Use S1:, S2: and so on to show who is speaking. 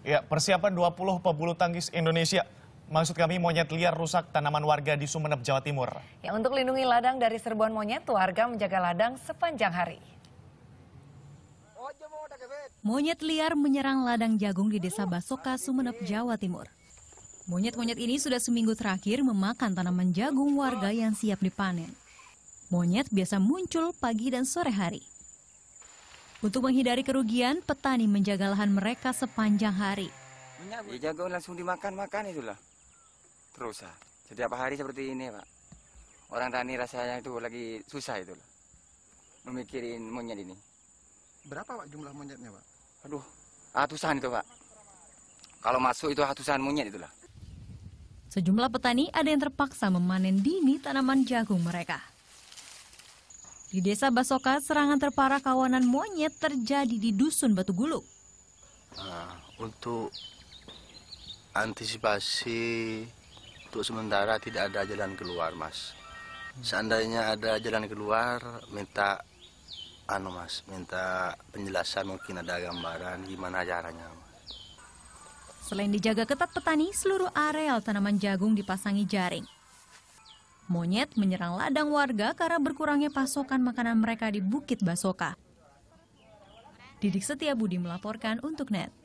S1: Ya, persiapan 20 pebulu tangkis Indonesia. Maksud kami monyet liar rusak tanaman warga di Sumeneb, Jawa Timur.
S2: Ya, untuk lindungi ladang dari serbuan monyet, warga menjaga ladang sepanjang hari. Monyet liar menyerang ladang jagung di desa Basoka, Sumeneb, Jawa Timur. Monyet-monyet ini sudah seminggu terakhir memakan tanaman jagung warga yang siap dipanen. Monyet biasa muncul pagi dan sore hari. Untuk menghindari kerugian, petani menjaga lahan mereka sepanjang hari.
S3: Dijaga ya, langsung dimakan-makan itulah. Terus, ah. setiap hari seperti ini, Pak. Orang tani rasanya itu lagi susah itulah. Memikirin monyet ini. Berapa, Pak, jumlah monyetnya, Pak? Aduh, ratusan itu, Pak. Kalau masuk itu ratusan monyet itulah.
S2: Sejumlah petani ada yang terpaksa memanen dini tanaman jagung mereka. Di desa Basoka, serangan terparah kawanan monyet terjadi di dusun Batu Gulu.
S1: Nah, untuk antisipasi untuk sementara tidak ada jalan keluar, Mas. Seandainya ada jalan keluar, minta anu Mas, minta penjelasan mungkin ada gambaran gimana caranya.
S2: Selain dijaga ketat petani, seluruh areal tanaman jagung dipasangi jaring. Monyet menyerang ladang warga karena berkurangnya pasokan makanan mereka di Bukit Basoka. Didik Setia Budi melaporkan untuk NET.